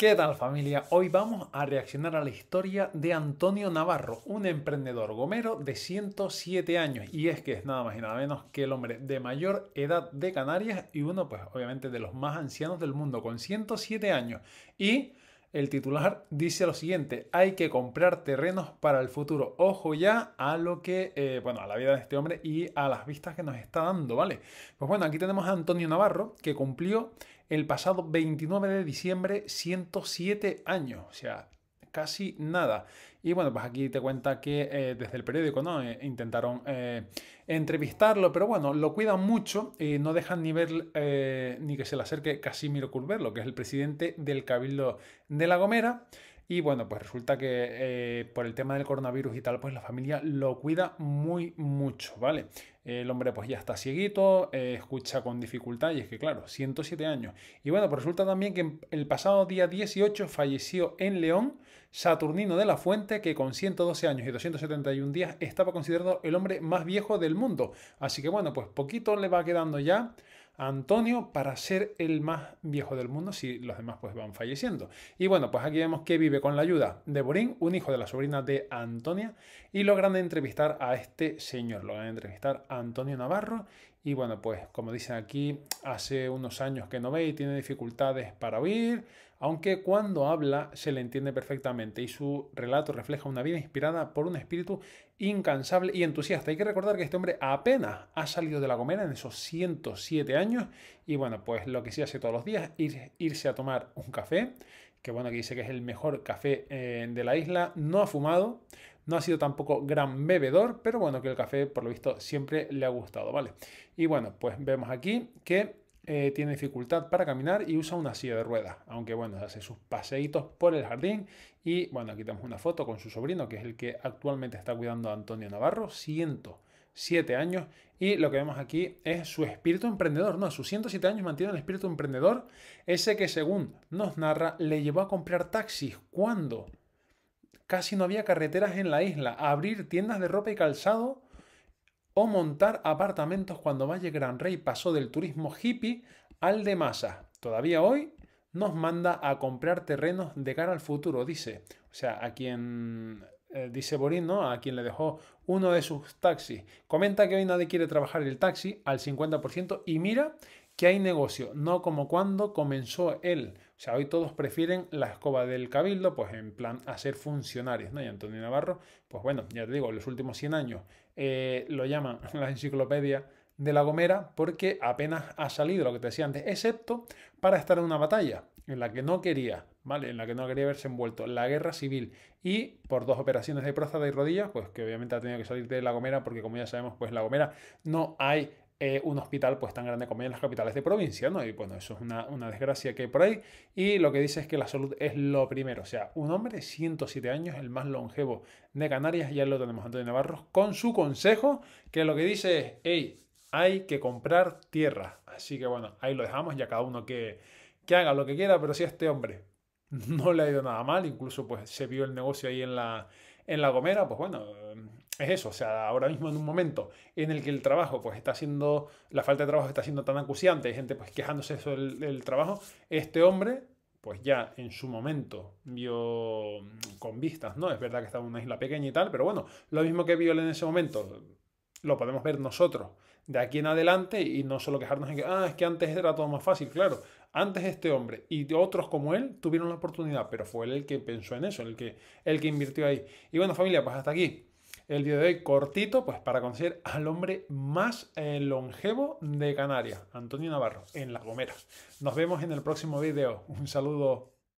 ¿Qué tal familia? Hoy vamos a reaccionar a la historia de Antonio Navarro, un emprendedor gomero de 107 años. Y es que es nada más y nada menos que el hombre de mayor edad de Canarias y uno pues obviamente de los más ancianos del mundo, con 107 años. Y el titular dice lo siguiente, hay que comprar terrenos para el futuro. Ojo ya a lo que, eh, bueno, a la vida de este hombre y a las vistas que nos está dando, ¿vale? Pues bueno, aquí tenemos a Antonio Navarro, que cumplió el pasado 29 de diciembre 107 años. O sea, casi nada. Y bueno, pues aquí te cuenta que eh, desde el periódico, ¿no? Eh, intentaron eh, entrevistarlo, pero bueno, lo cuidan mucho y no dejan ni ver ni que se le acerque Casimiro Curberlo, que es el presidente del Cabildo de La Gomera. Y bueno, pues resulta que eh, por el tema del coronavirus y tal, pues la familia lo cuida muy mucho, ¿vale? El hombre pues ya está cieguito, eh, escucha con dificultad y es que claro, 107 años. Y bueno, pues resulta también que el pasado día 18 falleció en León Saturnino de la Fuente, que con 112 años y 271 días estaba considerado el hombre más viejo del mundo. Así que bueno, pues poquito le va quedando ya Antonio para ser el más viejo del mundo si los demás pues van falleciendo. Y bueno, pues aquí vemos que vive con la ayuda de Borín, un hijo de la sobrina de Antonia, y logran entrevistar a este señor, logran entrevistar a Antonio Navarro y bueno, pues como dicen aquí, hace unos años que no ve y tiene dificultades para oír, aunque cuando habla se le entiende perfectamente y su relato refleja una vida inspirada por un espíritu incansable y entusiasta. Hay que recordar que este hombre apenas ha salido de la comena en esos 107 años y bueno, pues lo que sí hace todos los días, es irse a tomar un café, que bueno, que dice que es el mejor café eh, de la isla, no ha fumado, no ha sido tampoco gran bebedor, pero bueno, que el café por lo visto siempre le ha gustado, ¿vale? Y bueno, pues vemos aquí que eh, tiene dificultad para caminar y usa una silla de ruedas, aunque bueno, hace sus paseitos por el jardín y bueno, aquí tenemos una foto con su sobrino, que es el que actualmente está cuidando a Antonio Navarro, 107 años, y lo que vemos aquí es su espíritu emprendedor, no, a sus 107 años mantiene el espíritu emprendedor, ese que según nos narra le llevó a comprar taxis, ¿cuándo? Casi no había carreteras en la isla. Abrir tiendas de ropa y calzado o montar apartamentos cuando Valle Gran Rey pasó del turismo hippie al de masa. Todavía hoy nos manda a comprar terrenos de cara al futuro, dice. O sea, a quien eh, dice Borín, ¿no? A quien le dejó uno de sus taxis. Comenta que hoy nadie quiere trabajar el taxi al 50% y mira que hay negocio, no como cuando comenzó él. O sea, hoy todos prefieren la escoba del cabildo, pues en plan a ser funcionarios, ¿no? Y Antonio Navarro, pues bueno, ya te digo, los últimos 100 años eh, lo llaman la enciclopedia de La Gomera porque apenas ha salido lo que te decía antes, excepto para estar en una batalla en la que no quería, ¿vale? En la que no quería verse envuelto, la guerra civil y por dos operaciones de próstata y rodillas, pues que obviamente ha tenido que salir de La Gomera porque como ya sabemos, pues La Gomera no hay eh, un hospital pues tan grande como en las capitales de provincia, ¿no? Y bueno, eso es una, desgracia que hay por ahí. Y lo que dice es que la salud es lo primero. O sea, un hombre de 107 años, el más longevo de Canarias, ya lo tenemos Antonio Navarro, con su consejo, que lo que dice es, hey, hay que comprar tierra. Así que bueno, ahí lo dejamos, ya cada uno que, haga lo que quiera, pero si sí este hombre no le ha ido nada mal, incluso pues se vio el negocio ahí en la, en la Gomera, pues bueno, es eso, o sea, ahora mismo en un momento en el que el trabajo, pues está haciendo, la falta de trabajo está siendo tan acuciante, hay gente pues quejándose eso del, trabajo, este hombre pues ya en su momento vio mm, con vistas, ¿no? Es verdad que estaba en una isla pequeña y tal, pero bueno, lo mismo que vio él en ese momento, lo podemos ver nosotros de aquí en adelante y no solo quejarnos en que, ah, es que antes era todo más fácil, claro. Antes este hombre y otros como él tuvieron la oportunidad, pero fue él el que pensó en eso, el que, el que invirtió ahí. Y bueno, familia, pues hasta aquí el día de hoy cortito, pues para conocer al hombre más eh, longevo de Canarias, Antonio Navarro, en La Gomera. Nos vemos en el próximo vídeo. Un saludo.